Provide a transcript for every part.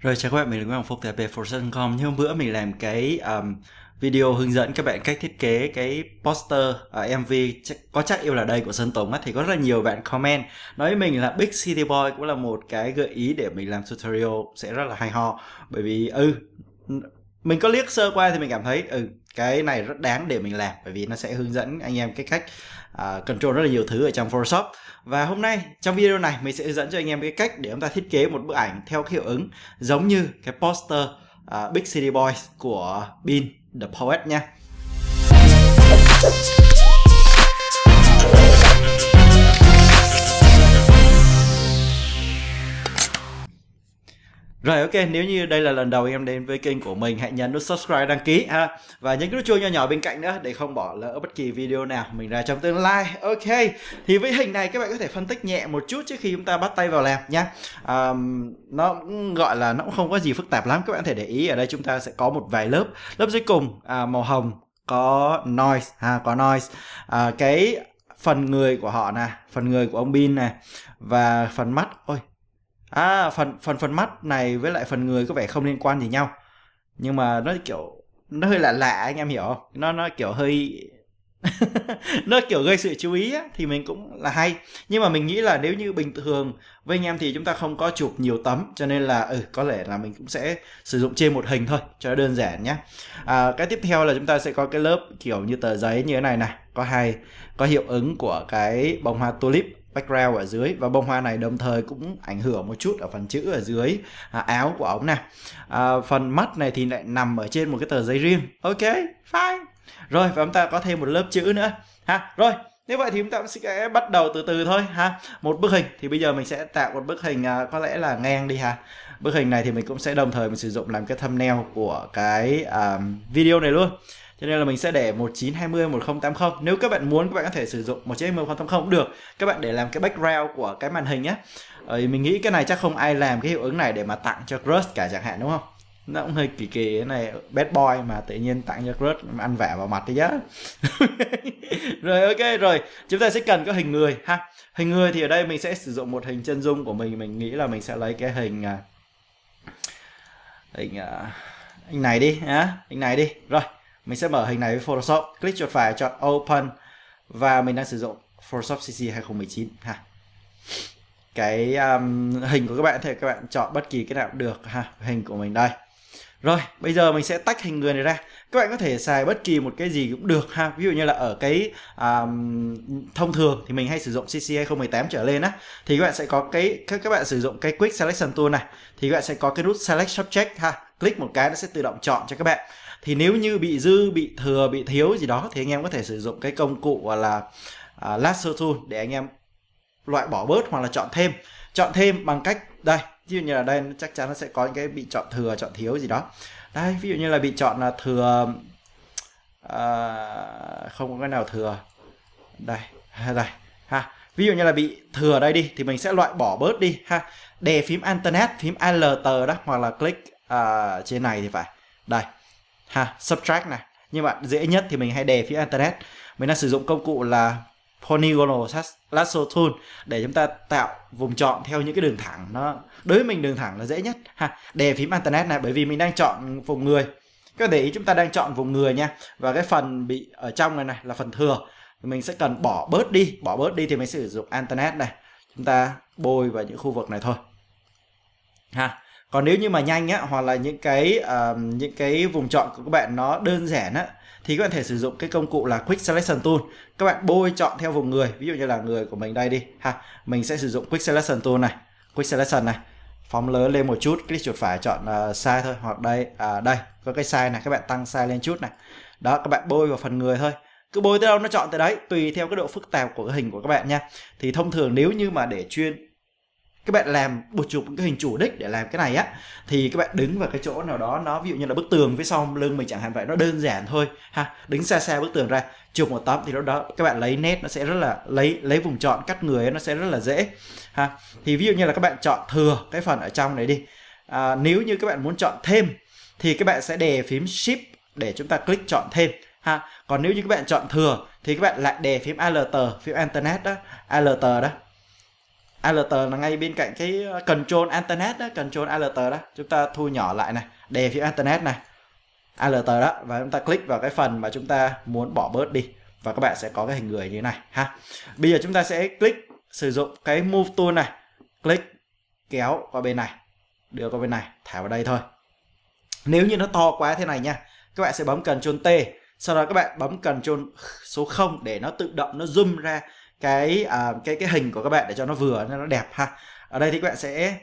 Rồi chào các bạn, mình là Nguyễn Hoàng Phúc tại Beforce.com Như hôm bữa mình làm cái um, video hướng dẫn các bạn cách thiết kế cái poster uh, à, MV có chắc yêu là đây của Sơn Tùng á thì có rất là nhiều bạn comment nói với mình là Big City Boy cũng là một cái gợi ý để mình làm tutorial sẽ rất là hay ho bởi vì ừ mình có liếc sơ qua thì mình cảm thấy ừ cái này rất đáng để mình làm bởi vì nó sẽ hướng dẫn anh em cái cách uh, control rất là nhiều thứ ở trong Photoshop và hôm nay trong video này mình sẽ hướng dẫn cho anh em cái cách để chúng ta thiết kế một bức ảnh theo hiệu ứng giống như cái poster uh, Big City Boys của Bin The Poet nha Rồi ok, nếu như đây là lần đầu em đến với kênh của mình, hãy nhấn nút subscribe đăng ký ha và nhấn cái nút chuông nhỏ nhỏ bên cạnh nữa để không bỏ lỡ bất kỳ video nào mình ra trong tương lai. Ok. Thì với hình này các bạn có thể phân tích nhẹ một chút trước khi chúng ta bắt tay vào làm nhé. À, nó gọi là nó cũng không có gì phức tạp lắm, các bạn có thể để ý ở đây chúng ta sẽ có một vài lớp. Lớp dưới cùng à, màu hồng có noise ha, có noise. À, cái phần người của họ nè, phần người của ông Bin nè và phần mắt. Ôi, à phần phần phần mắt này với lại phần người có vẻ không liên quan gì nhau nhưng mà nó kiểu nó hơi lạ lạ anh em hiểu không nó nó kiểu hơi nó kiểu gây sự chú ý á, thì mình cũng là hay nhưng mà mình nghĩ là nếu như bình thường với anh em thì chúng ta không có chụp nhiều tấm cho nên là ừ có lẽ là mình cũng sẽ sử dụng trên một hình thôi cho đơn giản nhé à, cái tiếp theo là chúng ta sẽ có cái lớp kiểu như tờ giấy như thế này này có hai có hiệu ứng của cái bông hoa tulip background ở dưới và bông hoa này đồng thời cũng ảnh hưởng một chút ở phần chữ ở dưới à, áo của ông nè à, phần mắt này thì lại nằm ở trên một cái tờ giấy riêng ok fine rồi và chúng ta có thêm một lớp chữ nữa ha rồi như vậy thì chúng ta sẽ bắt đầu từ từ thôi ha một bức hình thì bây giờ mình sẽ tạo một bức hình à, có lẽ là ngang đi ha bức hình này thì mình cũng sẽ đồng thời mình sử dụng làm cái thumbnail của cái à, video này luôn cho nên là mình sẽ để 1920 1080 nếu các bạn muốn các bạn có thể sử dụng 1920 1080 cũng được các bạn để làm cái background của cái màn hình nhé ờ, mình nghĩ cái này chắc không ai làm cái hiệu ứng này để mà tặng cho crush cả chẳng hạn đúng không nó cũng hơi kỳ kỳ cái này bad boy mà tự nhiên tặng cho crush ăn vả vào mặt đấy nhá rồi ok rồi chúng ta sẽ cần có hình người ha hình người thì ở đây mình sẽ sử dụng một hình chân dung của mình mình nghĩ là mình sẽ lấy cái hình à, hình à, hình này đi nhá hình này đi rồi mình sẽ mở hình này với Photoshop, click chuột phải chọn Open và mình đang sử dụng Photoshop CC 2019 ha. Cái um, hình của các bạn thì các bạn chọn bất kỳ cái nào cũng được ha, hình của mình đây. Rồi, bây giờ mình sẽ tách hình người này ra. Các bạn có thể xài bất kỳ một cái gì cũng được ha. Ví dụ như là ở cái um, thông thường thì mình hay sử dụng CC 2018 trở lên á thì các bạn sẽ có cái các các bạn sử dụng cái Quick Selection Tool này thì các bạn sẽ có cái nút Select Subject ha. Click một cái nó sẽ tự động chọn cho các bạn thì nếu như bị dư bị thừa bị thiếu gì đó thì anh em có thể sử dụng cái công cụ gọi là uh, à, lasso tool để anh em loại bỏ bớt hoặc là chọn thêm chọn thêm bằng cách đây ví dụ như là đây chắc chắn nó sẽ có những cái bị chọn thừa chọn thiếu gì đó đây ví dụ như là bị chọn là thừa uh, không có cái nào thừa đây đây ha ví dụ như là bị thừa đây đi thì mình sẽ loại bỏ bớt đi ha đè phím internet phím alt đó hoặc là click uh, trên này thì phải đây ha subtract này nhưng mà dễ nhất thì mình hay đề phía internet mình đang sử dụng công cụ là polygonal lasso tool để chúng ta tạo vùng chọn theo những cái đường thẳng nó đối với mình đường thẳng là dễ nhất ha đề phím internet này bởi vì mình đang chọn vùng người các để ý chúng ta đang chọn vùng người nha và cái phần bị ở trong này này là phần thừa mình sẽ cần bỏ bớt đi bỏ bớt đi thì mình sử dụng internet này chúng ta bôi vào những khu vực này thôi ha còn nếu như mà nhanh á hoặc là những cái uh, những cái vùng chọn của các bạn nó đơn giản á thì các bạn thể sử dụng cái công cụ là Quick Selection Tool các bạn bôi chọn theo vùng người ví dụ như là người của mình đây đi ha mình sẽ sử dụng Quick Selection Tool này Quick Selection này phóng lớn lên một chút click chuột phải chọn uh, size thôi hoặc đây à, đây có cái size này các bạn tăng size lên chút này đó các bạn bôi vào phần người thôi cứ bôi tới đâu nó chọn tới đấy tùy theo cái độ phức tạp của cái hình của các bạn nha thì thông thường nếu như mà để chuyên các bạn làm một chụp cái hình chủ đích để làm cái này á thì các bạn đứng vào cái chỗ nào đó nó ví dụ như là bức tường phía sau lưng mình chẳng hạn vậy nó đơn giản thôi ha đứng xa xa bức tường ra chụp một tấm thì lúc đó các bạn lấy nét nó sẽ rất là lấy lấy vùng chọn cắt người nó sẽ rất là dễ ha thì ví dụ như là các bạn chọn thừa cái phần ở trong này đi à, nếu như các bạn muốn chọn thêm thì các bạn sẽ đè phím shift để chúng ta click chọn thêm ha còn nếu như các bạn chọn thừa thì các bạn lại đè phím alt phím internet đó alt đó Alert là ngay bên cạnh cái ờ, control internet đó control Alert đó chúng ta thu nhỏ lại này đè phía internet này Alert đó và chúng ta click vào cái phần mà chúng ta muốn bỏ bớt đi và các bạn sẽ có cái hình người như thế này ha bây giờ chúng ta sẽ click sử dụng cái move tool này click kéo qua bên này đưa qua bên này thả vào đây thôi nếu như nó to quá thế này nha các bạn sẽ bấm Ctrl T sau đó các bạn bấm Ctrl số 0 để nó tự động nó zoom ra cái à, cái cái hình của các bạn để cho nó vừa nó đẹp ha ở đây thì các bạn sẽ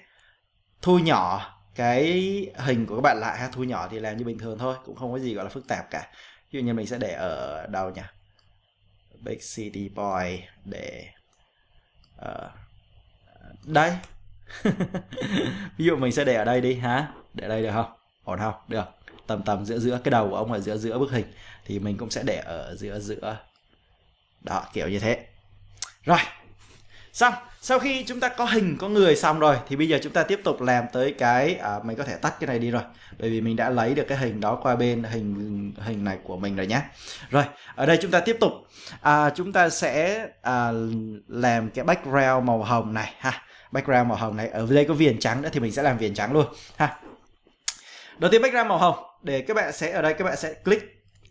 thu nhỏ cái hình của các bạn lại ha thu nhỏ thì làm như bình thường thôi cũng không có gì gọi là phức tạp cả ví dụ như mình sẽ để ở đâu nhỉ big city boy để uh, đây ví dụ mình sẽ để ở đây đi ha để đây được không ổn không được tầm tầm giữa giữa cái đầu của ông ở giữa giữa bức hình thì mình cũng sẽ để ở giữa giữa đó kiểu như thế rồi, xong sau khi chúng ta có hình có người xong rồi thì bây giờ chúng ta tiếp tục làm tới cái à, mình có thể tắt cái này đi rồi bởi vì mình đã lấy được cái hình đó qua bên hình hình này của mình rồi nhé rồi ở đây chúng ta tiếp tục à, chúng ta sẽ à, làm cái background màu hồng này ha background màu hồng này ở đây có viền trắng nữa thì mình sẽ làm viền trắng luôn ha đầu tiên background màu hồng để các bạn sẽ ở đây các bạn sẽ click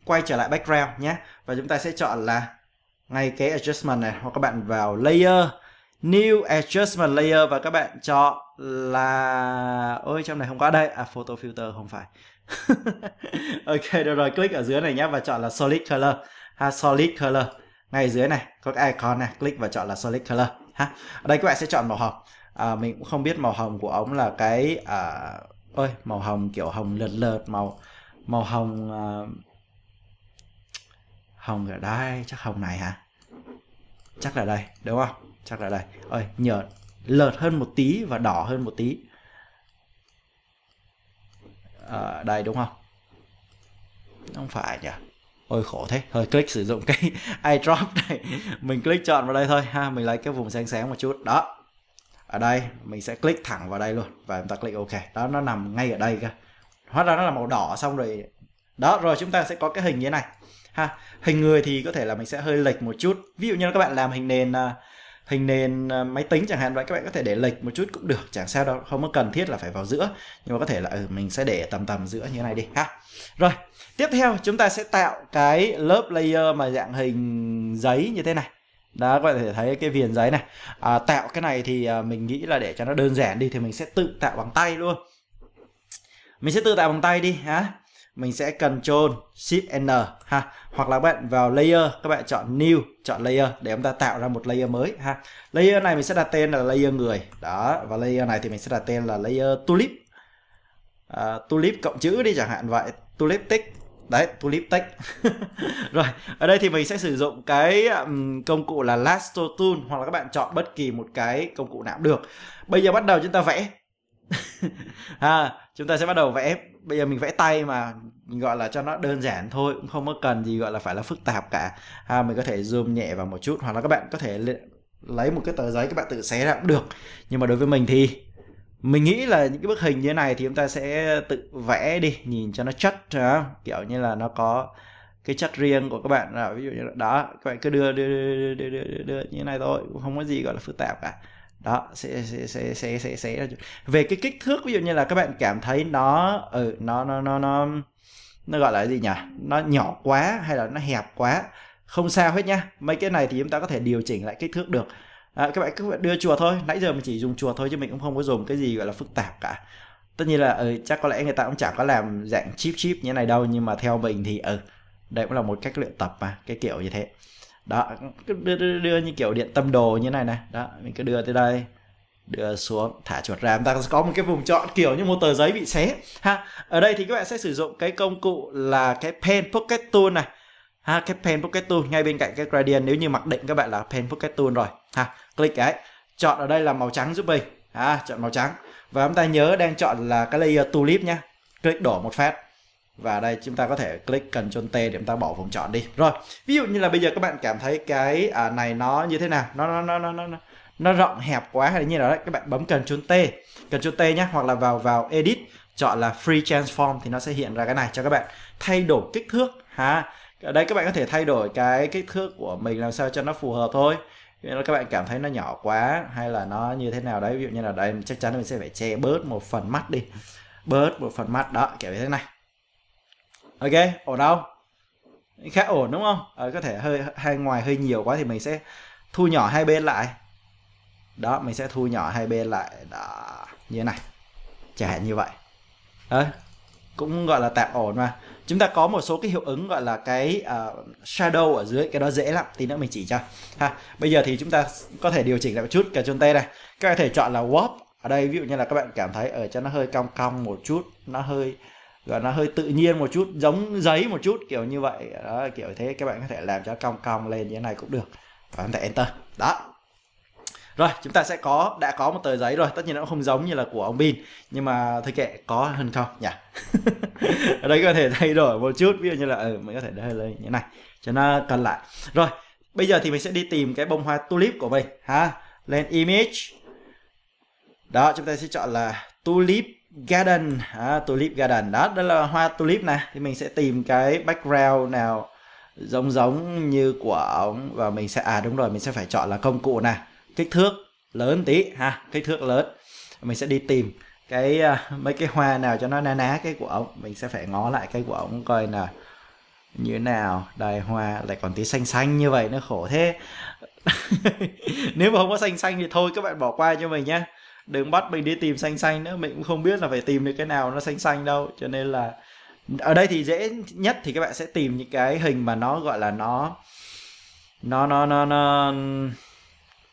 quay trở lại background nhé và chúng ta sẽ chọn là ngay cái adjustment này hoặc các bạn vào layer new adjustment layer và các bạn chọn là ôi trong này không có đây à photo filter không phải ok được rồi click ở dưới này nhé và chọn là solid color ha solid color ngay dưới này có cái icon này click và chọn là solid color ha ở đây các bạn sẽ chọn màu hồng à, mình cũng không biết màu hồng của ống là cái à, ôi màu hồng kiểu hồng lợt lợt màu màu hồng à, hồng ở đây chắc hồng này hả chắc là đây đúng không chắc là đây ơi nhờ lợt hơn một tí và đỏ hơn một tí à, đây đúng không không phải nhỉ ôi khổ thế thôi click sử dụng cái eyedrop này mình click chọn vào đây thôi ha mình lấy cái vùng sáng sáng một chút đó ở đây mình sẽ click thẳng vào đây luôn và chúng ta click ok đó nó nằm ngay ở đây cơ hóa ra nó là màu đỏ xong rồi đó rồi chúng ta sẽ có cái hình như thế này ha hình người thì có thể là mình sẽ hơi lệch một chút ví dụ như là các bạn làm hình nền à, hình nền à, máy tính chẳng hạn vậy các bạn có thể để lệch một chút cũng được chẳng sao đâu không có cần thiết là phải vào giữa nhưng mà có thể là ừ, mình sẽ để tầm tầm giữa như thế này đi ha rồi tiếp theo chúng ta sẽ tạo cái lớp layer mà dạng hình giấy như thế này đó các bạn có thể thấy cái viền giấy này à, tạo cái này thì à, mình nghĩ là để cho nó đơn giản đi thì mình sẽ tự tạo bằng tay luôn mình sẽ tự tạo bằng tay đi ha mình sẽ Ctrl Shift N ha hoặc là các bạn vào layer các bạn chọn new chọn layer để chúng ta tạo ra một layer mới ha layer này mình sẽ đặt tên là layer người đó và layer này thì mình sẽ đặt tên là layer tulip à, tulip cộng chữ đi chẳng hạn vậy tulip tích đấy tulip tech rồi ở đây thì mình sẽ sử dụng cái công cụ là lasso tool hoặc là các bạn chọn bất kỳ một cái công cụ nào cũng được bây giờ bắt đầu chúng ta vẽ ha chúng ta sẽ bắt đầu vẽ bây giờ mình vẽ tay mà mình gọi là cho nó đơn giản thôi cũng không có cần gì gọi là phải là phức tạp cả ha mình có thể zoom nhẹ vào một chút hoặc là các bạn có thể lấy một cái tờ giấy các bạn tự xé ra cũng được nhưng mà đối với mình thì mình nghĩ là những cái bức hình như thế này thì chúng ta sẽ tự vẽ đi nhìn cho nó chất đó. kiểu như là nó có cái chất riêng của các bạn là ví dụ như là đó các bạn cứ đưa đưa đưa đưa, đưa, đưa, đưa như thế này thôi cũng không có gì gọi là phức tạp cả đó sẽ sẽ sẽ sẽ sẽ, về cái kích thước ví dụ như là các bạn cảm thấy nó ở ừ, nó nó nó nó nó gọi là gì nhỉ nó nhỏ quá hay là nó hẹp quá không sao hết nhá mấy cái này thì chúng ta có thể điều chỉnh lại kích thước được à, các bạn cứ đưa chùa thôi nãy giờ mình chỉ dùng chùa thôi chứ mình cũng không có dùng cái gì gọi là phức tạp cả tất nhiên là ừ, chắc có lẽ người ta cũng chẳng có làm dạng chip chip như này đâu nhưng mà theo mình thì ừ đây cũng là một cách luyện tập mà cái kiểu như thế đó đưa, đưa, đưa như kiểu điện tâm đồ như này này đó mình cứ đưa tới đây đưa xuống thả chuột ra chúng ta có một cái vùng chọn kiểu như một tờ giấy bị xé ha ở đây thì các bạn sẽ sử dụng cái công cụ là cái pen pocket tool này ha cái pen pocket tool ngay bên cạnh cái gradient nếu như mặc định các bạn là pen pocket tool rồi ha click cái chọn ở đây là màu trắng giúp mình ha chọn màu trắng và chúng ta nhớ đang chọn là cái layer tulip nhá click đổ một phát và đây chúng ta có thể click Ctrl T để chúng ta bỏ vùng chọn đi rồi ví dụ như là bây giờ các bạn cảm thấy cái à, này nó như thế nào nó nó nó nó nó nó rộng hẹp quá hay như nào đấy các bạn bấm Ctrl T Ctrl T nhé hoặc là vào vào edit chọn là free transform thì nó sẽ hiện ra cái này cho các bạn thay đổi kích thước ha ở đây các bạn có thể thay đổi cái kích thước của mình làm sao cho nó phù hợp thôi nếu các bạn cảm thấy nó nhỏ quá hay là nó như thế nào đấy ví dụ như là đây chắc chắn mình sẽ phải che bớt một phần mắt đi bớt một phần mắt đó kiểu như thế này ok ổn đâu? khá ổn đúng không à, có thể hơi hai ngoài hơi nhiều quá thì mình sẽ thu nhỏ hai bên lại đó mình sẽ thu nhỏ hai bên lại đó như thế này chẳng hạn như vậy đó. cũng gọi là tạm ổn mà chúng ta có một số cái hiệu ứng gọi là cái uh, shadow ở dưới cái đó dễ lắm tí nữa mình chỉ cho ha bây giờ thì chúng ta có thể điều chỉnh lại một chút cả chân tay này các bạn có thể chọn là warp ở đây ví dụ như là các bạn cảm thấy ở ờ, cho nó hơi cong cong một chút nó hơi gọi là hơi tự nhiên một chút giống giấy một chút kiểu như vậy đó kiểu thế các bạn có thể làm cho cong cong lên như thế này cũng được và bạn thể enter đó rồi chúng ta sẽ có đã có một tờ giấy rồi tất nhiên nó không giống như là của ông bin nhưng mà thôi kệ có hơn không nhỉ dạ. ở đây có thể thay đổi một chút ví dụ như là ừ, mình có thể để lên như thế này cho nó cân lại rồi bây giờ thì mình sẽ đi tìm cái bông hoa tulip của mình ha lên image đó chúng ta sẽ chọn là tulip garden à, tulip garden đó đó là hoa tulip này thì mình sẽ tìm cái background nào giống giống như của ông và mình sẽ à đúng rồi mình sẽ phải chọn là công cụ này kích thước lớn tí ha kích thước lớn mình sẽ đi tìm cái uh, mấy cái hoa nào cho nó na ná cái của ông. mình sẽ phải ngó lại cái của ông coi là như nào đài hoa lại còn tí xanh xanh như vậy nó khổ thế nếu mà không có xanh xanh thì thôi các bạn bỏ qua cho mình nhé đừng bắt mình đi tìm xanh xanh nữa mình cũng không biết là phải tìm được cái nào nó xanh xanh đâu cho nên là ở đây thì dễ nhất thì các bạn sẽ tìm những cái hình mà nó gọi là nó nó nó nó, nó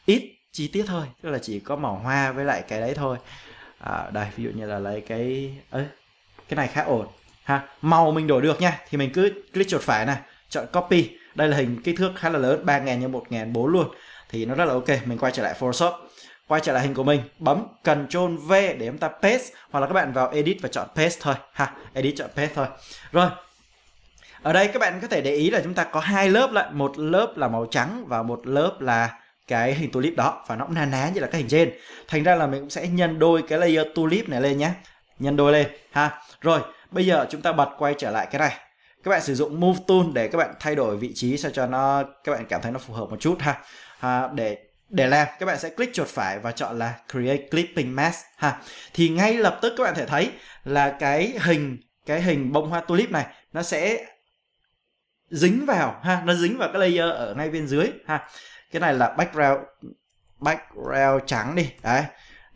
ít chi tiết thôi tức là chỉ có màu hoa với lại cái đấy thôi à, đây ví dụ như là lấy cái ấy cái này khá ổn ha màu mình đổi được nha thì mình cứ click chuột phải này chọn copy đây là hình kích thước khá là lớn 3.000 x 1 bốn luôn thì nó rất là ok mình quay trở lại Photoshop quay trở lại hình của mình bấm Ctrl V để chúng ta paste hoặc là các bạn vào edit và chọn paste thôi ha edit chọn paste thôi rồi ở đây các bạn có thể để ý là chúng ta có hai lớp lại một lớp là màu trắng và một lớp là cái hình tulip đó và nó cũng na ná như là cái hình trên thành ra là mình cũng sẽ nhân đôi cái layer tulip này lên nhé nhân đôi lên ha rồi bây giờ chúng ta bật quay trở lại cái này các bạn sử dụng move tool để các bạn thay đổi vị trí sao cho nó các bạn cảm thấy nó phù hợp một chút ha ha để để làm các bạn sẽ click chuột phải và chọn là create clipping mask ha thì ngay lập tức các bạn thể thấy là cái hình cái hình bông hoa tulip này nó sẽ dính vào ha nó dính vào cái layer ở ngay bên dưới ha cái này là background background trắng đi đấy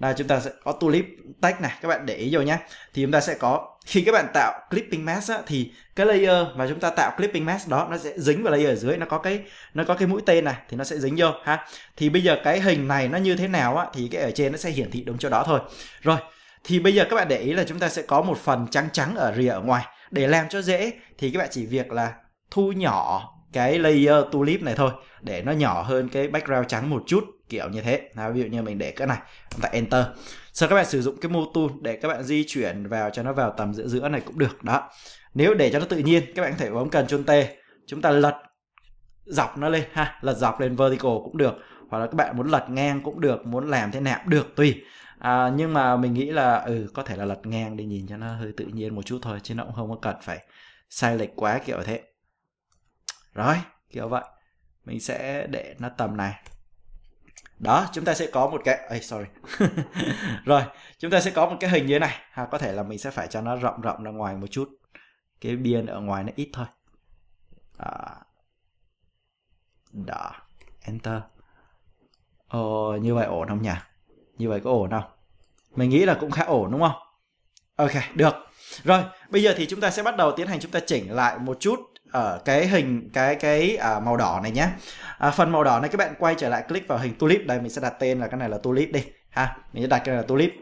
là chúng ta sẽ có tulip text này các bạn để ý rồi nhé Thì chúng ta sẽ có khi các bạn tạo clipping mask á, thì cái layer mà chúng ta tạo clipping mask đó nó sẽ dính vào layer ở dưới nó có cái nó có cái mũi tên này thì nó sẽ dính vô ha thì bây giờ cái hình này nó như thế nào á, thì cái ở trên nó sẽ hiển thị đúng chỗ đó thôi rồi thì bây giờ các bạn để ý là chúng ta sẽ có một phần trắng trắng ở rìa ở ngoài để làm cho dễ thì các bạn chỉ việc là thu nhỏ cái layer tulip này thôi để nó nhỏ hơn cái background trắng một chút kiểu như thế Đó, ví dụ như mình để cái này chúng ta enter sau các bạn sử dụng cái mô tool để các bạn di chuyển vào cho nó vào tầm giữa giữa này cũng được đó nếu để cho nó tự nhiên các bạn có thể bấm cần chôn t chúng ta lật dọc nó lên ha lật dọc lên vertical cũng được hoặc là các bạn muốn lật ngang cũng được muốn làm thế nào được tùy à, nhưng mà mình nghĩ là ừ có thể là lật ngang để nhìn cho nó hơi tự nhiên một chút thôi chứ nó cũng không có cần phải sai lệch quá kiểu thế rồi kiểu vậy mình sẽ để nó tầm này đó chúng ta sẽ có một cái ấy sorry rồi chúng ta sẽ có một cái hình như thế này ha à, có thể là mình sẽ phải cho nó rộng rộng ra ngoài một chút cái biên ở ngoài nó ít thôi đó, à. đó. enter ồ như vậy ổn không nhỉ như vậy có ổn không mình nghĩ là cũng khá ổn đúng không ok được rồi bây giờ thì chúng ta sẽ bắt đầu tiến hành chúng ta chỉnh lại một chút ở ờ, cái hình cái cái à, màu đỏ này nhé à, phần màu đỏ này các bạn quay trở lại click vào hình tulip đây mình sẽ đặt tên là cái này là tulip đi ha mình sẽ đặt cái này là tulip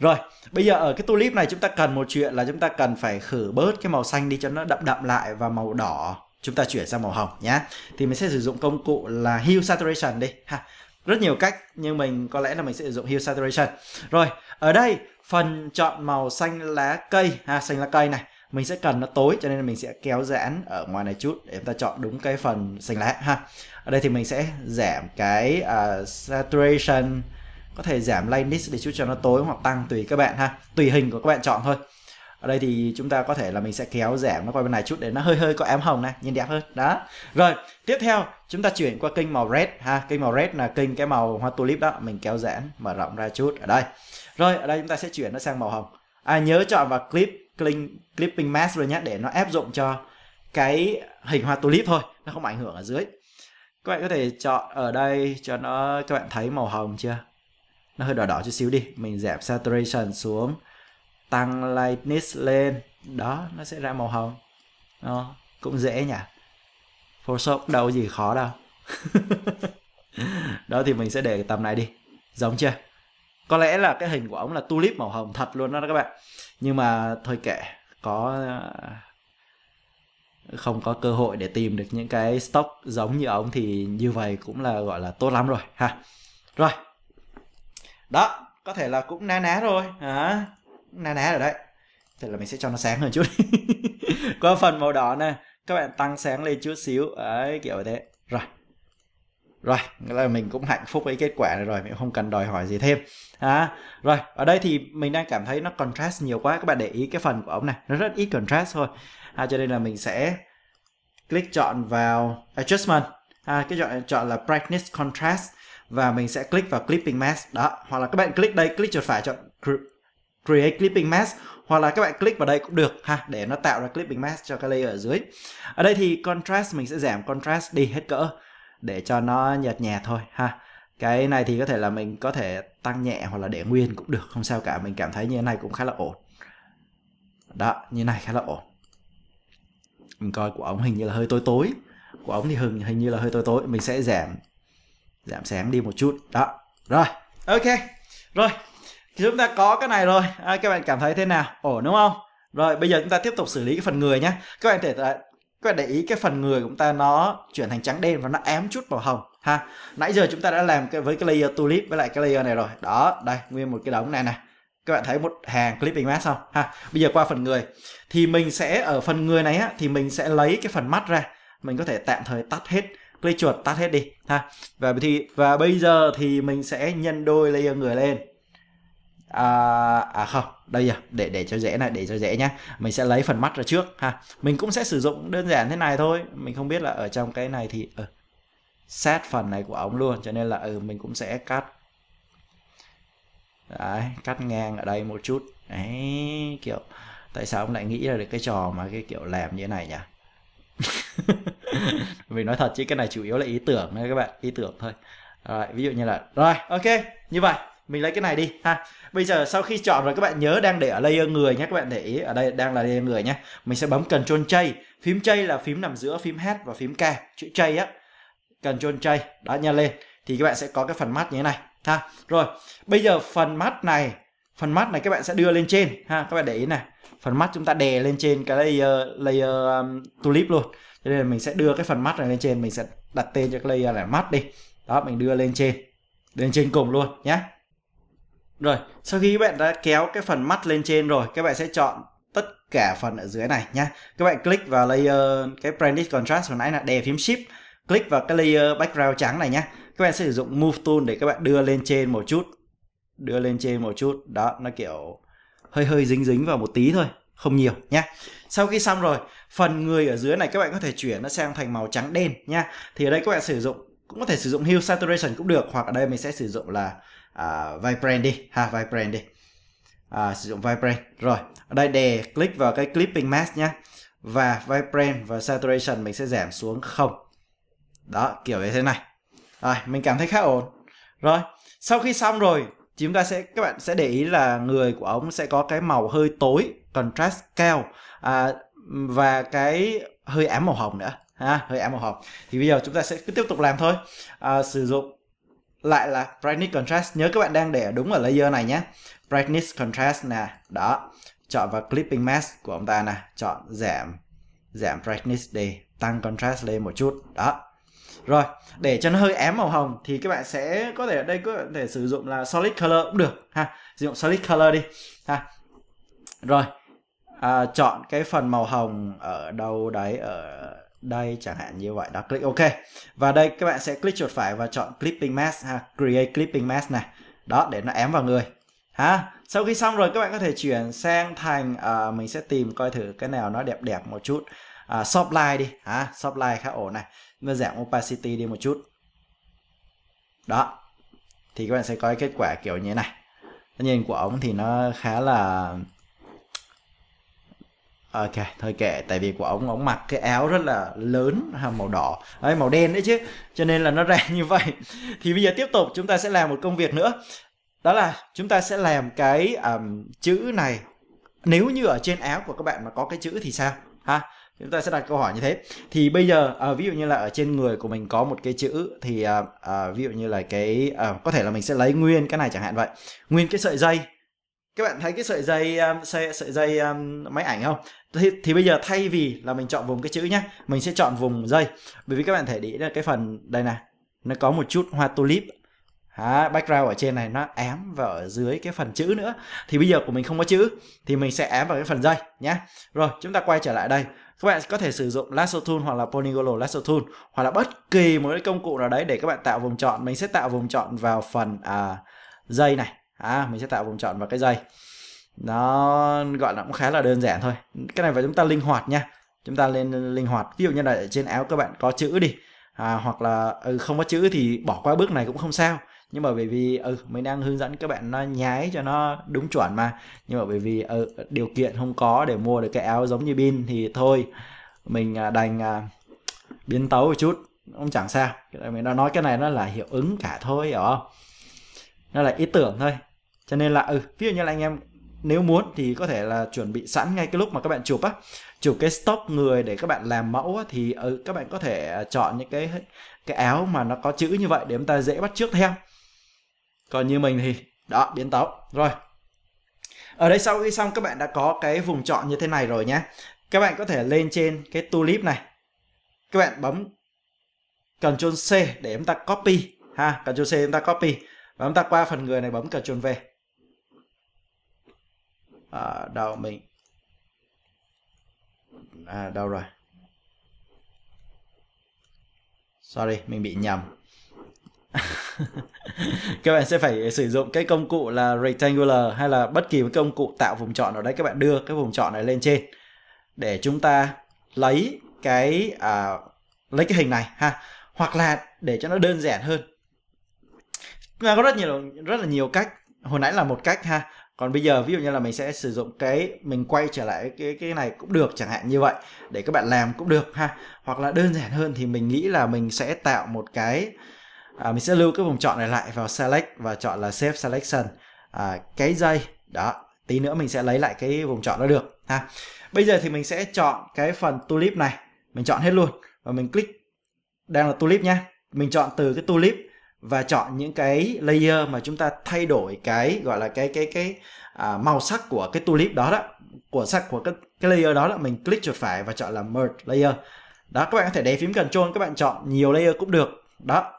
rồi, bây giờ ở cái tulip này chúng ta cần một chuyện là chúng ta cần phải khử bớt cái màu xanh đi cho nó đậm đậm lại và màu đỏ chúng ta chuyển sang màu hồng nhé. Thì mình sẽ sử dụng công cụ là Hue Saturation đi. Ha, rất nhiều cách nhưng mình có lẽ là mình sẽ sử dụng Hue Saturation. Rồi, ở đây phần chọn màu xanh lá cây, ha, xanh lá cây này mình sẽ cần nó tối cho nên là mình sẽ kéo giãn ở ngoài này chút để chúng ta chọn đúng cái phần xanh lá ha ở đây thì mình sẽ giảm cái uh, saturation có thể giảm lightness để chút cho nó tối hoặc tăng tùy các bạn ha tùy hình của các bạn chọn thôi ở đây thì chúng ta có thể là mình sẽ kéo giảm nó qua bên này chút để nó hơi hơi có ám hồng này nhìn đẹp hơn đó rồi tiếp theo chúng ta chuyển qua kênh màu red ha kênh màu red là kênh cái màu hoa tulip đó mình kéo giãn mở rộng ra chút ở đây rồi ở đây chúng ta sẽ chuyển nó sang màu hồng à nhớ chọn vào clip clipping, clipping mask rồi nhé để nó áp dụng cho cái hình hoa tulip thôi nó không ảnh hưởng ở dưới các bạn có thể chọn ở đây cho nó các bạn thấy màu hồng chưa nó hơi đỏ đỏ chút xíu đi mình giảm saturation xuống tăng lightness lên đó nó sẽ ra màu hồng đó, cũng dễ nhỉ Photoshop đâu gì khó đâu đó thì mình sẽ để tầm này đi giống chưa có lẽ là cái hình của ông là tulip màu hồng thật luôn đó, đó các bạn nhưng mà thôi kệ có không có cơ hội để tìm được những cái stock giống như ông thì như vậy cũng là gọi là tốt lắm rồi ha rồi đó có thể là cũng ná ná rồi à, ná ná rồi đấy thì là mình sẽ cho nó sáng hơn chút qua phần màu đỏ nè các bạn tăng sáng lên chút xíu ấy kiểu thế rồi rồi nghĩa là mình cũng hạnh phúc với kết quả này rồi mình không cần đòi hỏi gì thêm à, rồi ở đây thì mình đang cảm thấy nó contrast nhiều quá các bạn để ý cái phần của ông này nó rất ít contrast thôi à, cho nên là mình sẽ click chọn vào adjustment à, cái chọn chọn là brightness contrast và mình sẽ click vào clipping mask đó hoặc là các bạn click đây click chuột phải chọn create clipping mask hoặc là các bạn click vào đây cũng được ha để nó tạo ra clipping mask cho cái layer ở dưới ở đây thì contrast mình sẽ giảm contrast đi hết cỡ để cho nó nhạt nhạt thôi ha cái này thì có thể là mình có thể tăng nhẹ hoặc là để nguyên cũng được không sao cả mình cảm thấy như thế này cũng khá là ổn đó như này khá là ổn mình coi của ống hình như là hơi tối tối của ống thì hình hình như là hơi tối tối mình sẽ giảm giảm sáng đi một chút đó rồi ok rồi chúng ta có cái này rồi à, các bạn cảm thấy thế nào ổn đúng không rồi bây giờ chúng ta tiếp tục xử lý cái phần người nhé các bạn thể các bạn để ý cái phần người của chúng ta nó chuyển thành trắng đen và nó ém chút màu hồng ha nãy giờ chúng ta đã làm cái với cái layer tulip với lại cái layer này rồi đó đây nguyên một cái đống này này các bạn thấy một hàng clip image không ha bây giờ qua phần người thì mình sẽ ở phần người này á thì mình sẽ lấy cái phần mắt ra mình có thể tạm thời tắt hết click chuột tắt hết đi ha và thì và bây giờ thì mình sẽ nhân đôi layer người lên à, à không đây giờ à, để để cho dễ này để cho dễ nhá mình sẽ lấy phần mắt ra trước ha mình cũng sẽ sử dụng đơn giản thế này thôi mình không biết là ở trong cái này thì ừ, ờ, xét phần này của ống luôn cho nên là ừ, mình cũng sẽ cắt đấy cắt ngang ở đây một chút đấy kiểu tại sao ông lại nghĩ là được cái trò mà cái kiểu làm như thế này nhỉ mình nói thật chứ cái này chủ yếu là ý tưởng thôi các bạn ý tưởng thôi rồi ví dụ như là rồi ok như vậy mình lấy cái này đi ha bây giờ sau khi chọn rồi các bạn nhớ đang để ở layer người nhé các bạn để ý ở đây đang là layer người nhé mình sẽ bấm Ctrl chay phím chay là phím nằm giữa phím H và phím K chữ chay á Ctrl chay đó nha lên thì các bạn sẽ có cái phần mắt như thế này ha rồi bây giờ phần mắt này phần mắt này các bạn sẽ đưa lên trên ha các bạn để ý này phần mắt chúng ta đè lên trên cái layer layer um, tulip luôn cho nên là mình sẽ đưa cái phần mắt này lên trên mình sẽ đặt tên cho cái layer là mắt đi đó mình đưa lên trên lên trên cùng luôn nhé rồi, sau khi các bạn đã kéo cái phần mắt lên trên rồi, các bạn sẽ chọn tất cả phần ở dưới này nhé. Các bạn click vào layer cái branded contrast hồi nãy là đè phím shift, click vào cái layer background trắng này nhé. Các bạn sẽ sử dụng move tool để các bạn đưa lên trên một chút. Đưa lên trên một chút, đó nó kiểu hơi hơi dính dính vào một tí thôi, không nhiều nhé. Sau khi xong rồi, phần người ở dưới này các bạn có thể chuyển nó sang thành màu trắng đen nhé. Thì ở đây các bạn sử dụng cũng có thể sử dụng hue saturation cũng được hoặc ở đây mình sẽ sử dụng là à, vibrant đi ha vibrant đi à, sử dụng vibrant rồi ở đây đề click vào cái clipping mask nhé và vibrant và saturation mình sẽ giảm xuống không đó kiểu như thế này rồi mình cảm thấy khá ổn rồi sau khi xong rồi chúng ta sẽ các bạn sẽ để ý là người của ông sẽ có cái màu hơi tối contrast cao à, và cái hơi ám màu hồng nữa ha hơi ám màu hồng thì bây giờ chúng ta sẽ cứ tiếp tục làm thôi à, sử dụng lại là brightness contrast nhớ các bạn đang để đúng ở layer này nhé brightness contrast nè đó chọn vào clipping mask của ông ta nè chọn giảm giảm brightness đi tăng contrast lên một chút đó rồi để cho nó hơi ém màu hồng thì các bạn sẽ có thể ở đây có thể sử dụng là solid color cũng được ha sử dụng solid color đi ha rồi à, chọn cái phần màu hồng ở đâu đấy ở đây chẳng hạn như vậy đó click ok và đây các bạn sẽ click chuột phải và chọn clipping mask ha create clipping mask này đó để nó ém vào người ha sau khi xong rồi các bạn có thể chuyển sang thành uh, mình sẽ tìm coi thử cái nào nó đẹp đẹp một chút uh, à, soft light đi ha soft light khá ổn này mình giảm opacity đi một chút đó thì các bạn sẽ có kết quả kiểu như này nhìn của ống thì nó khá là ok thôi kệ tại vì của ông ông mặc cái áo rất là lớn à, màu đỏ ấy màu đen đấy chứ cho nên là nó ra như vậy thì bây giờ tiếp tục chúng ta sẽ làm một công việc nữa đó là chúng ta sẽ làm cái um, chữ này nếu như ở trên áo của các bạn mà có cái chữ thì sao ha chúng ta sẽ đặt câu hỏi như thế thì bây giờ à, ví dụ như là ở trên người của mình có một cái chữ thì à, à, ví dụ như là cái à, có thể là mình sẽ lấy nguyên cái này chẳng hạn vậy nguyên cái sợi dây các bạn thấy cái sợi dây um, sợi, sợi dây um, máy ảnh không thì, thì bây giờ thay vì là mình chọn vùng cái chữ nhé mình sẽ chọn vùng dây bởi vì các bạn thể để là cái phần đây này nó có một chút hoa tulip À, background ở trên này nó ém vào ở dưới cái phần chữ nữa thì bây giờ của mình không có chữ thì mình sẽ ém vào cái phần dây nhé rồi chúng ta quay trở lại đây các bạn có thể sử dụng lasso tool hoặc là polygonal lasso tool hoặc là bất kỳ một cái công cụ nào đấy để các bạn tạo vùng chọn mình sẽ tạo vùng chọn vào phần à, dây này à, mình sẽ tạo vùng chọn vào cái dây nó gọi là cũng khá là đơn giản thôi cái này phải chúng ta linh hoạt nha chúng ta lên linh hoạt ví dụ như là trên áo các bạn có chữ đi à, hoặc là ừ, không có chữ thì bỏ qua bước này cũng không sao nhưng mà bởi vì ừ mình đang hướng dẫn các bạn nó nhái cho nó đúng chuẩn mà nhưng mà bởi vì ừ, điều kiện không có để mua được cái áo giống như pin thì thôi mình à, đành à, biến tấu một chút cũng chẳng sao mình đã nói cái này nó là hiệu ứng cả thôi hiểu không nó là ý tưởng thôi cho nên là ừ ví dụ như là anh em nếu muốn thì có thể là chuẩn bị sẵn ngay cái lúc mà các bạn chụp á chụp cái stock người để các bạn làm mẫu á, thì ừ, các bạn có thể à, chọn những cái cái áo mà nó có chữ như vậy để chúng ta dễ bắt trước theo còn như mình thì đó biến tấu rồi ở đây sau khi xong các bạn đã có cái vùng chọn như thế này rồi nhé các bạn có thể lên trên cái tulip này các bạn bấm Ctrl C để chúng ta copy ha Ctrl C chúng ta copy và chúng ta qua phần người này bấm Ctrl V à, đâu mình à, đâu rồi sorry mình bị nhầm các bạn sẽ phải sử dụng cái công cụ là rectangular hay là bất kỳ cái công cụ tạo vùng chọn ở đấy các bạn đưa cái vùng chọn này lên trên để chúng ta lấy cái à, lấy cái hình này ha hoặc là để cho nó đơn giản hơn có rất nhiều rất là nhiều cách hồi nãy là một cách ha còn bây giờ ví dụ như là mình sẽ sử dụng cái mình quay trở lại cái cái này cũng được chẳng hạn như vậy để các bạn làm cũng được ha hoặc là đơn giản hơn thì mình nghĩ là mình sẽ tạo một cái à, mình sẽ lưu cái vùng chọn này lại vào select và chọn là save selection à, cái dây đó tí nữa mình sẽ lấy lại cái vùng chọn đó được ha bây giờ thì mình sẽ chọn cái phần tulip này mình chọn hết luôn và mình click đang là tulip nhá mình chọn từ cái tulip và chọn những cái layer mà chúng ta thay đổi cái gọi là cái cái cái à, màu sắc của cái tulip đó đó của sắc của cái, cái layer đó là mình click chuột phải và chọn là merge layer đó các bạn có thể đè phím control các bạn chọn nhiều layer cũng được đó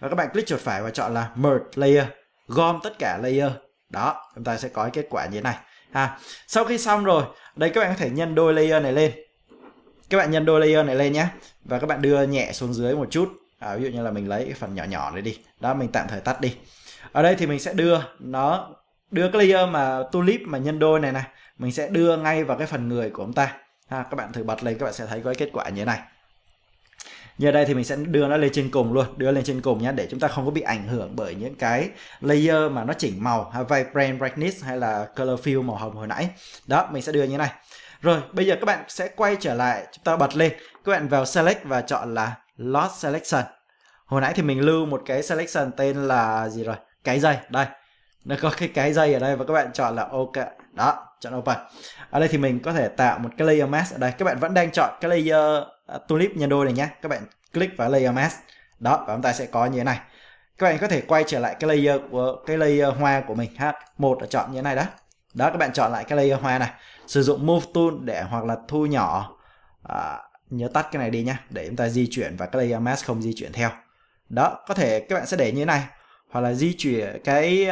và các bạn click chuột phải và chọn là merge layer gom tất cả layer đó chúng ta sẽ có kết quả như thế này ha sau khi xong rồi đây các bạn có thể nhân đôi layer này lên các bạn nhân đôi layer này lên nhé và các bạn đưa nhẹ xuống dưới một chút à, ví dụ như là mình lấy cái phần nhỏ nhỏ này đi đó mình tạm thời tắt đi ở đây thì mình sẽ đưa nó đưa cái layer mà tulip mà nhân đôi này này mình sẽ đưa ngay vào cái phần người của ông ta ha, các bạn thử bật lên các bạn sẽ thấy có cái kết quả như thế này như đây thì mình sẽ đưa nó lên trên cùng luôn đưa lên trên cùng nhé để chúng ta không có bị ảnh hưởng bởi những cái layer mà nó chỉnh màu hay vibrant brightness hay là color fill màu hồng hồi nãy đó mình sẽ đưa như thế này rồi bây giờ các bạn sẽ quay trở lại chúng ta bật lên các bạn vào select và chọn là Lost selection hồi nãy thì mình lưu một cái selection tên là gì rồi cái dây đây nó có cái cái dây ở đây và các bạn chọn là ok đó chọn open ở đây thì mình có thể tạo một cái layer mask ở đây các bạn vẫn đang chọn cái layer à, tulip nhân đôi này nhé các bạn click vào layer mask đó và chúng ta sẽ có như thế này các bạn có thể quay trở lại cái layer của cái layer hoa của mình ha một là chọn như thế này đó đó các bạn chọn lại cái layer hoa này sử dụng move tool để hoặc là thu nhỏ à, nhớ tắt cái này đi nhé để chúng ta di chuyển và cái layer mask không di chuyển theo đó có thể các bạn sẽ để như thế này hoặc là di chuyển cái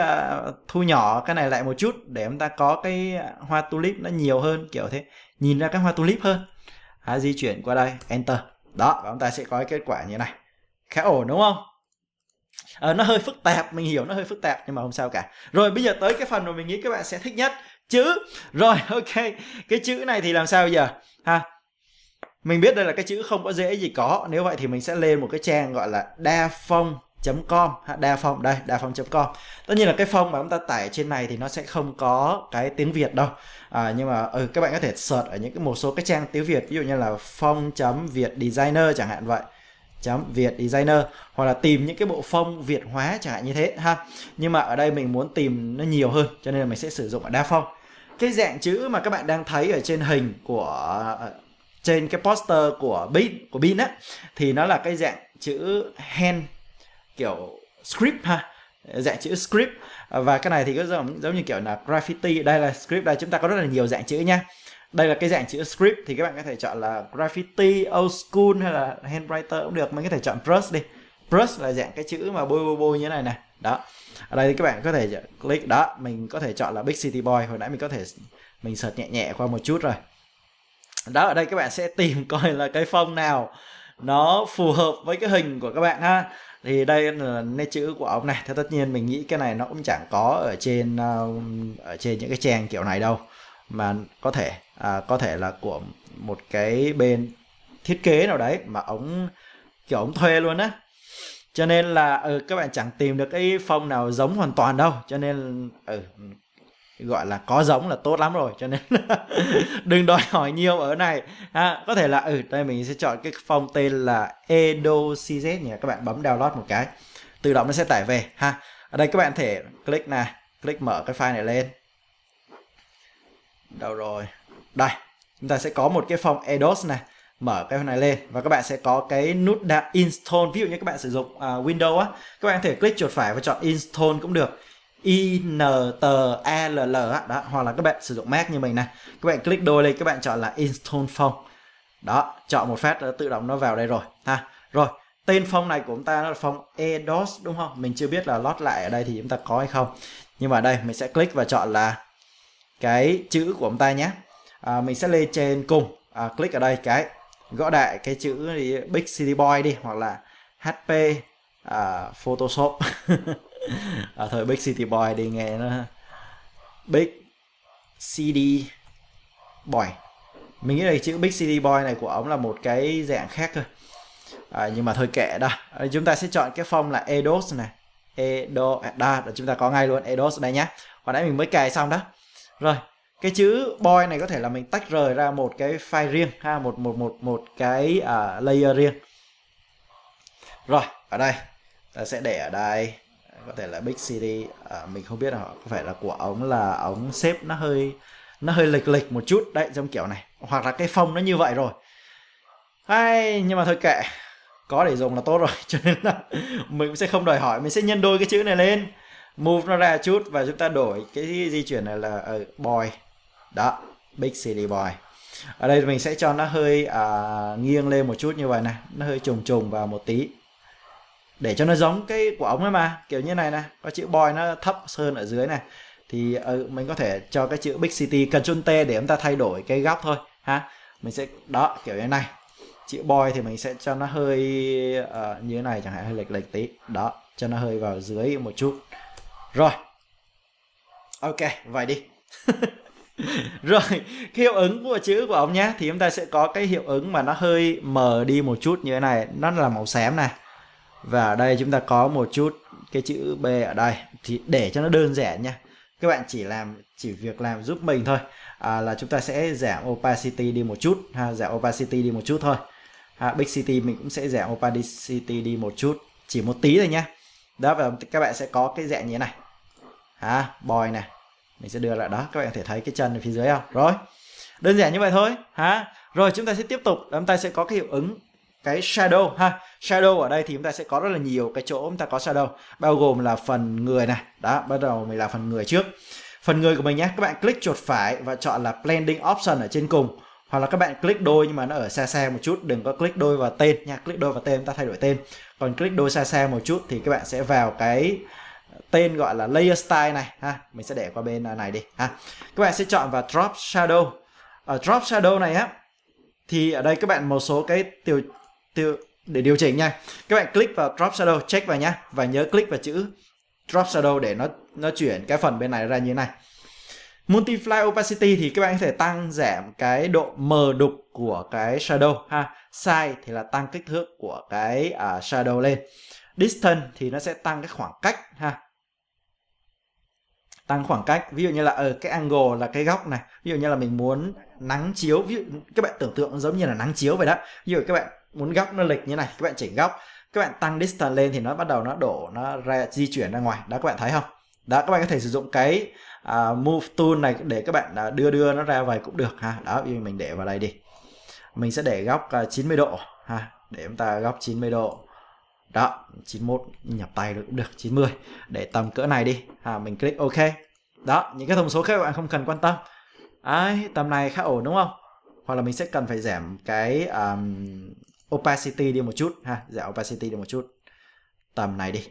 uh, thu nhỏ cái này lại một chút để chúng ta có cái hoa tulip nó nhiều hơn kiểu thế nhìn ra cái hoa tulip hơn à, di chuyển qua đây enter đó và chúng ta sẽ có cái kết quả như thế này khá ổn đúng không à, nó hơi phức tạp mình hiểu nó hơi phức tạp nhưng mà không sao cả rồi bây giờ tới cái phần mà mình nghĩ các bạn sẽ thích nhất chữ rồi ok cái chữ này thì làm sao bây giờ ha mình biết đây là cái chữ không có dễ gì có nếu vậy thì mình sẽ lên một cái trang gọi là đa phong com đa phong đây đa phong com tất nhiên là cái phong mà chúng ta tải trên này thì nó sẽ không có cái tiếng việt đâu à, nhưng mà ừ, các bạn có thể search ở những cái một số cái trang tiếng việt ví dụ như là phong việt designer chẳng hạn vậy chấm việt designer hoặc là tìm những cái bộ phong việt hóa chẳng hạn như thế ha nhưng mà ở đây mình muốn tìm nó nhiều hơn cho nên là mình sẽ sử dụng ở đa phong cái dạng chữ mà các bạn đang thấy ở trên hình của trên cái poster của Bin của Bin á thì nó là cái dạng chữ hand kiểu script ha dạng chữ script và cái này thì có giống giống như kiểu là graffiti đây là script đây chúng ta có rất là nhiều dạng chữ nha đây là cái dạng chữ script thì các bạn có thể chọn là graffiti old school hay là handwriter cũng được mình có thể chọn brush đi brush là dạng cái chữ mà bôi bôi bôi như thế này này đó ở đây thì các bạn có thể click đó mình có thể chọn là big city boy hồi nãy mình có thể mình search nhẹ nhẹ qua một chút rồi đó ở đây các bạn sẽ tìm coi là cái phông nào nó phù hợp với cái hình của các bạn ha thì đây là nét chữ của ông này thì tất nhiên mình nghĩ cái này nó cũng chẳng có ở trên um, ở trên những cái trang kiểu này đâu mà có thể à, có thể là của một cái bên thiết kế nào đấy mà ống kiểu ống thuê luôn á cho nên là ừ, các bạn chẳng tìm được cái phong nào giống hoàn toàn đâu cho nên ừ, gọi là có giống là tốt lắm rồi cho nên đừng đòi hỏi nhiều ở này ha, có thể là ở ừ, đây mình sẽ chọn cái phong tên là Edo CZ nhỉ các bạn bấm download một cái tự động nó sẽ tải về ha ở đây các bạn thể click này click mở cái file này lên đâu rồi đây chúng ta sẽ có một cái phòng edos này mở cái này lên và các bạn sẽ có cái nút đã install ví dụ như các bạn sử dụng uh, Windows á các bạn có thể click chuột phải và chọn install cũng được i n t a l l đó hoặc là các bạn sử dụng Mac như mình này các bạn click đôi lên các bạn chọn là install phone đó chọn một phát ờ, tự động nó vào đây rồi ha rồi tên phong này của chúng ta nó là phong edos đúng không mình chưa biết là lót lại ở đây thì chúng ta có hay không nhưng mà đây mình sẽ click và chọn là cái chữ của chúng ta nhé à, mình sẽ lên trên cùng à, click ở đây cái gõ đại cái chữ thì big city boy đi hoặc là hp à, photoshop à, thôi Big City Boy đi nghe nó Big CD Boy mình nghĩ là chữ Big City Boy này của ông là một cái dạng khác thôi à, nhưng mà thôi kệ đó à, chúng ta sẽ chọn cái phong là Edos này Edo à, đó chúng ta có ngay luôn Edos đây nhá hồi nãy mình mới cài xong đó rồi cái chữ boy này có thể là mình tách rời ra một cái file riêng ha một một một một cái uh, layer riêng rồi ở đây ta sẽ để ở đây có thể là Big City à, mình không biết là có phải là của ống là ống xếp nó hơi nó hơi lệch lệch một chút đấy trong kiểu này hoặc là cái phông nó như vậy rồi hay nhưng mà thôi kệ có để dùng là tốt rồi cho nên là mình sẽ không đòi hỏi mình sẽ nhân đôi cái chữ này lên move nó ra chút và chúng ta đổi cái di chuyển này là ở ờ, uh, boy đó big city boy ở đây mình sẽ cho nó hơi uh, nghiêng lên một chút như vậy này nó hơi trùng trùng vào một tí để cho nó giống cái của ống ấy mà kiểu như này nè, có chữ boy nó thấp hơn ở dưới này thì ừ, mình có thể cho cái chữ big city control t để chúng ta thay đổi cái góc thôi ha mình sẽ đó kiểu như này chữ boy thì mình sẽ cho nó hơi uh, như thế này chẳng hạn hơi lệch lệch tí đó cho nó hơi vào dưới một chút rồi ok vậy đi rồi cái hiệu ứng của chữ của ông nhé thì chúng ta sẽ có cái hiệu ứng mà nó hơi mờ đi một chút như thế này nó là màu xám này và ở đây chúng ta có một chút cái chữ B ở đây thì để cho nó đơn giản nha các bạn chỉ làm chỉ việc làm giúp mình thôi à, là chúng ta sẽ giảm opacity đi một chút ha, giảm opacity đi một chút thôi ha, big city mình cũng sẽ giảm opacity đi một chút chỉ một tí thôi nhá đó và các bạn sẽ có cái dạng như thế này ha boy này mình sẽ đưa lại đó các bạn có thể thấy cái chân ở phía dưới không rồi đơn giản như vậy thôi ha rồi chúng ta sẽ tiếp tục chúng ta sẽ có cái hiệu ứng cái shadow ha shadow ở đây thì chúng ta sẽ có rất là nhiều cái chỗ chúng ta có shadow bao gồm là phần người này đó bắt đầu mình làm phần người trước phần người của mình nhé các bạn click chuột phải và chọn là blending option ở trên cùng hoặc là các bạn click đôi nhưng mà nó ở xa xa một chút đừng có click đôi vào tên nha click đôi vào tên chúng ta thay đổi tên còn click đôi xa xa một chút thì các bạn sẽ vào cái tên gọi là layer style này ha mình sẽ để qua bên này đi ha các bạn sẽ chọn vào drop shadow ở drop shadow này á thì ở đây các bạn một số cái tiêu để điều chỉnh nha các bạn click vào drop shadow check vào nhá và nhớ click vào chữ drop shadow để nó nó chuyển cái phần bên này ra như thế này multiply opacity thì các bạn có thể tăng giảm cái độ mờ đục của cái shadow ha size thì là tăng kích thước của cái uh, shadow lên distance thì nó sẽ tăng cái khoảng cách ha tăng khoảng cách ví dụ như là ở ờ, cái angle là cái góc này ví dụ như là mình muốn nắng chiếu ví dụ các bạn tưởng tượng giống như là nắng chiếu vậy đó ví dụ các bạn muốn góc nó lệch như này các bạn chỉnh góc các bạn tăng distance lên thì nó bắt đầu nó đổ nó ra di chuyển ra ngoài đó các bạn thấy không đó các bạn có thể sử dụng cái uh, move tool này để các bạn uh, đưa đưa nó ra vậy cũng được ha đó mình để vào đây đi mình sẽ để góc uh, à, 90 độ ha để chúng ta góc 90 độ đó 91 nhập tay được cũng được 90 để tầm cỡ này đi ha mình click ok đó những cái thông số các bạn không cần quan tâm ấy tầm này khá ổn đúng không hoặc là mình sẽ cần phải giảm cái um, opacity đi một chút ha dạ opacity đi một chút tầm này đi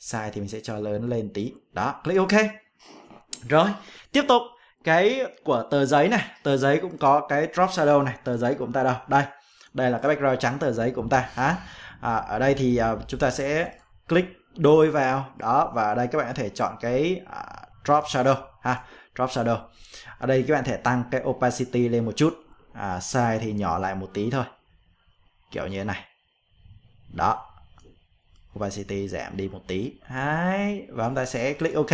size thì mình sẽ cho lớn lên tí đó click ok rồi tiếp tục cái của tờ giấy này tờ giấy cũng có cái drop shadow này tờ giấy của chúng ta đâu đây đây là cái background trắng tờ giấy của chúng ta ha à, ở đây thì à, chúng ta sẽ click đôi vào đó và ở đây các bạn có thể chọn cái à, drop shadow ha drop shadow ở đây các bạn có thể tăng cái opacity lên một chút à, size thì nhỏ lại một tí thôi kiểu như thế này đó opacity giảm đi một tí Đấy. và chúng ta sẽ click ok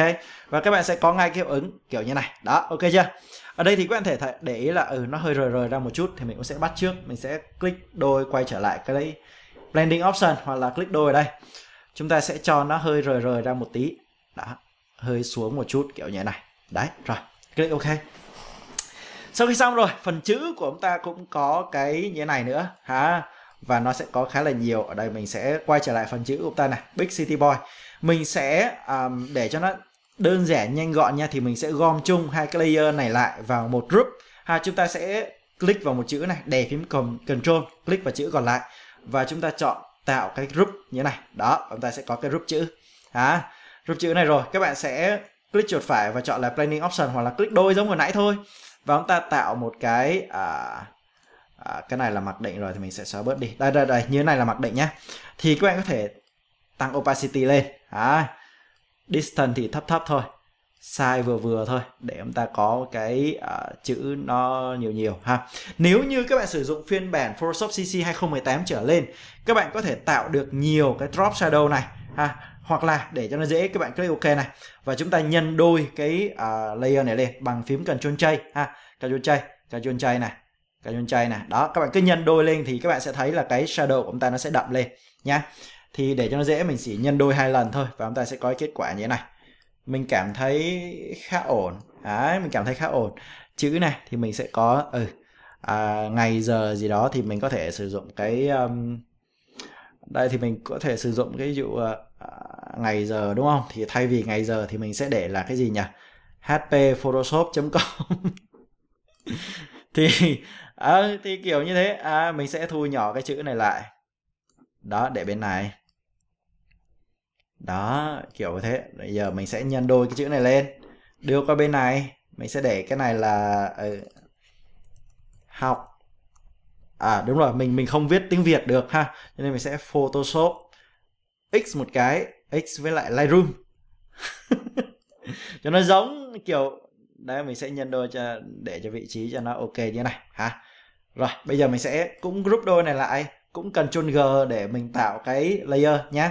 và các bạn sẽ có ngay cái hiệu ứng kiểu như này đó ok chưa ở đây thì các bạn thể để ý là ừ nó hơi rời rời ra một chút thì mình cũng sẽ bắt trước mình sẽ click đôi quay trở lại cái đấy. blending option hoặc là click đôi ở đây chúng ta sẽ cho nó hơi rời rời ra một tí đó hơi xuống một chút kiểu như này đấy rồi click ok sau khi xong rồi phần chữ của chúng ta cũng có cái như thế này nữa ha và nó sẽ có khá là nhiều ở đây mình sẽ quay trở lại phần chữ của ta này big city boy mình sẽ um, để cho nó đơn giản nhanh gọn nha thì mình sẽ gom chung hai cái layer này lại vào một group ha chúng ta sẽ click vào một chữ này đè phím cầm control click vào chữ còn lại và chúng ta chọn tạo cái group như này đó chúng ta sẽ có cái group chữ à, group chữ này rồi các bạn sẽ click chuột phải và chọn là planning option hoặc là click đôi giống vừa nãy thôi và chúng ta tạo một cái à, à, cái này là mặc định rồi thì mình sẽ xóa bớt đi đây đây đây như thế này là mặc định nhé. thì các bạn có thể tăng opacity lên à, distance thì thấp thấp thôi size vừa vừa thôi để chúng ta có cái uh, chữ nó nhiều nhiều ha nếu như các bạn sử dụng phiên bản Photoshop CC 2018 trở lên các bạn có thể tạo được nhiều cái drop shadow này ha hoặc là để cho nó dễ các bạn click OK này và chúng ta nhân đôi cái uh, layer này lên bằng phím cần chôn chay ha cần chôn chay, cần chôn chay này Canyon Chay này đó các bạn cứ nhân đôi lên thì các bạn sẽ thấy là cái shadow của chúng ta nó sẽ đậm lên nhá thì để cho nó dễ mình chỉ nhân đôi hai lần thôi và chúng ta sẽ có kết quả như thế này mình cảm thấy khá ổn đấy mình cảm thấy khá ổn chữ này thì mình sẽ có ừ à, ngày giờ gì đó thì mình có thể sử dụng cái um, đây thì mình có thể sử dụng cái dụ uh, ngày giờ đúng không thì thay vì ngày giờ thì mình sẽ để là cái gì nhỉ hp photoshop com thì à, thì kiểu như thế à, mình sẽ thu nhỏ cái chữ này lại đó để bên này đó kiểu thế bây giờ mình sẽ nhân đôi cái chữ này lên đưa qua bên này mình sẽ để cái này là ừ, học à đúng rồi mình mình không viết tiếng việt được ha cho nên mình sẽ photoshop x một cái x với lại lightroom cho nó giống kiểu đấy mình sẽ nhân đôi cho để cho vị trí cho nó ok như này ha rồi, bây giờ mình sẽ cũng group đôi này lại, cũng Ctrl G để mình tạo cái layer nhé.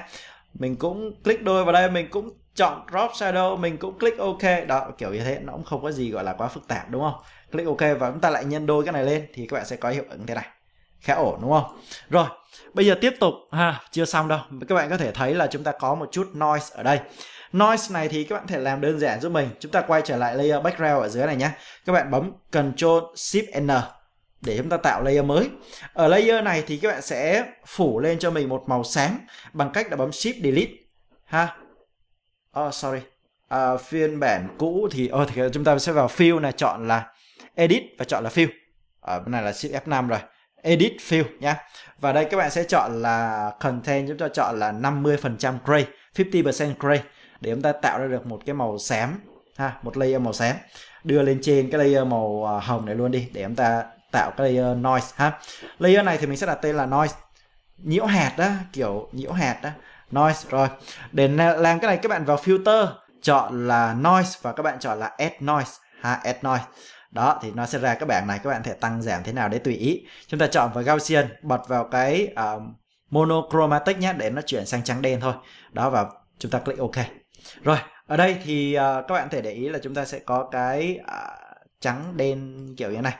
Mình cũng click đôi vào đây, mình cũng chọn drop shadow, mình cũng click OK. Đó, kiểu như thế, nó cũng không có gì gọi là quá phức tạp đúng không? Click OK và chúng ta lại nhân đôi cái này lên thì các bạn sẽ có hiệu ứng thế này. Khá ổn đúng không? Rồi, bây giờ tiếp tục, ha, chưa xong đâu. Các bạn có thể thấy là chúng ta có một chút noise ở đây. Noise này thì các bạn thể làm đơn giản giúp mình. Chúng ta quay trở lại layer background ở dưới này nhé. Các bạn bấm Ctrl Shift N để chúng ta tạo layer mới ở layer này thì các bạn sẽ phủ lên cho mình một màu xám bằng cách là bấm shift delete ha oh sorry à, phiên bản cũ thì ờ oh, thì chúng ta sẽ vào fill này chọn là edit và chọn là fill ở ờ, bên này là shift F5 rồi edit fill nhá và đây các bạn sẽ chọn là content chúng ta chọn là 50% gray 50% gray để chúng ta tạo ra được một cái màu xám ha một layer màu xám đưa lên trên cái layer màu hồng này luôn đi để chúng ta tạo cái layer noise ha layer này thì mình sẽ đặt tên là noise nhiễu hạt đó kiểu nhiễu hạt đó noise rồi để làm cái này các bạn vào filter chọn là noise và các bạn chọn là add noise ha add noise đó thì nó sẽ ra các bạn này các bạn thể tăng giảm thế nào để tùy ý chúng ta chọn vào Gaussian bật vào cái uh, monochromatic nhé để nó chuyển sang trắng đen thôi đó và chúng ta click OK rồi ở đây thì uh, các bạn thể để ý là chúng ta sẽ có cái uh, trắng đen kiểu như này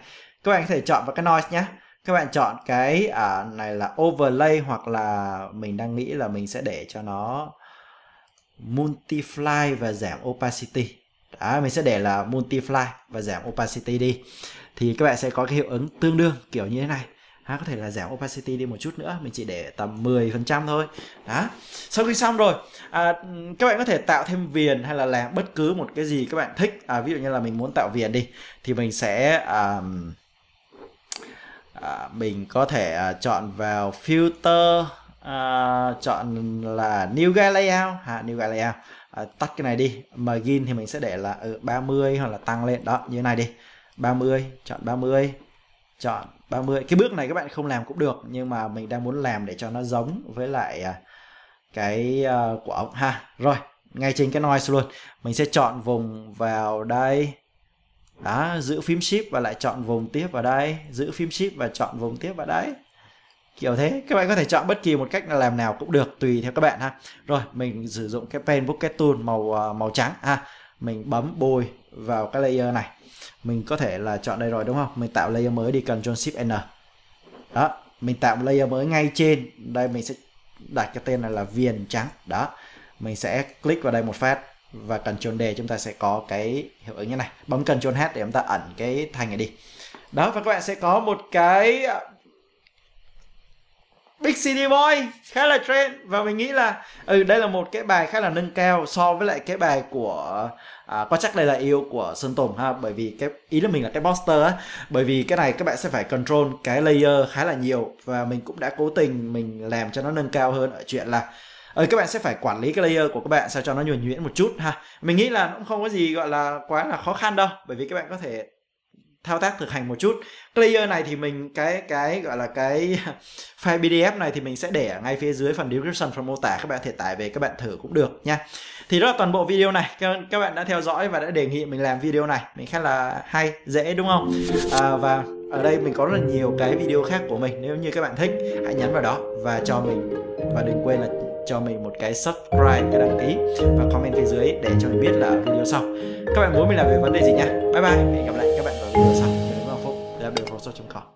các bạn có thể chọn vào cái noise nhé các bạn chọn cái à, này là overlay hoặc là mình đang nghĩ là mình sẽ để cho nó multiply và giảm opacity Đó, mình sẽ để là multiply và giảm opacity đi thì các bạn sẽ có cái hiệu ứng tương đương kiểu như thế này ha, có thể là giảm opacity đi một chút nữa mình chỉ để tầm 10% thôi đó sau khi xong rồi à, các bạn có thể tạo thêm viền hay là làm bất cứ một cái gì các bạn thích à, ví dụ như là mình muốn tạo viền đi thì mình sẽ à, à, mình có thể à, chọn vào filter à, chọn là new guy layout à, new guy layout à, tắt cái này đi margin thì mình sẽ để là ở ừ, 30 hoặc là tăng lên đó như thế này đi 30 chọn 30 chọn 30 cái bước này các bạn không làm cũng được nhưng mà mình đang muốn làm để cho nó giống với lại à, cái uh, của ông ha rồi ngay trên cái noise luôn mình sẽ chọn vùng vào đây đó giữ phím shift và lại chọn vùng tiếp vào đây giữ phím shift và chọn vùng tiếp vào đấy kiểu thế các bạn có thể chọn bất kỳ một cách làm nào cũng được tùy theo các bạn ha rồi mình sử dụng cái pen bucket tool màu ờ, màu trắng ha mình bấm bôi vào cái layer này mình có thể là chọn đây rồi đúng không mình tạo layer mới đi Ctrl Shift N đó mình tạo layer mới ngay trên đây mình sẽ đặt cái tên này là viền trắng đó mình sẽ click vào đây một phát và Ctrl D chúng ta sẽ có cái hiệu ứng như này bấm Ctrl H để chúng ta ẩn cái thanh này đi đó và các bạn sẽ có một cái à, Big City Boy khá là trend và mình nghĩ là ừ đây là một cái bài khá là nâng cao so với lại cái bài của à, có chắc đây là yêu của Sơn Tùng ha bởi vì cái ý là mình là cái poster á bởi vì cái này các bạn sẽ phải control cái layer khá là nhiều và mình cũng đã cố tình mình làm cho nó nâng cao hơn ở chuyện là ờ, các bạn sẽ phải quản lý cái layer của các bạn sao cho nó nhuần nhuyễn một chút ha mình nghĩ là cũng không có gì gọi là quá là khó khăn đâu bởi vì các bạn có thể thao tác thực hành một chút cái layer này thì mình cái cái gọi là cái file pdf này thì mình sẽ để ngay phía dưới phần description phần mô tả các bạn có thể tải về các bạn thử cũng được nha thì đó là toàn bộ video này các, các bạn đã theo dõi và đã đề nghị mình làm video này mình khá là hay dễ đúng không à, và ở đây mình có rất là nhiều cái video khác của mình nếu như các bạn thích hãy nhấn vào đó và cho mình và đừng quên là cho mình một cái subscribe cái đăng ký và comment phía dưới để cho mình biết là video sau các bạn muốn mình làm về vấn đề gì nhá bye bye hẹn gặp lại các bạn vào video sau mình là phúc làm điều phóng com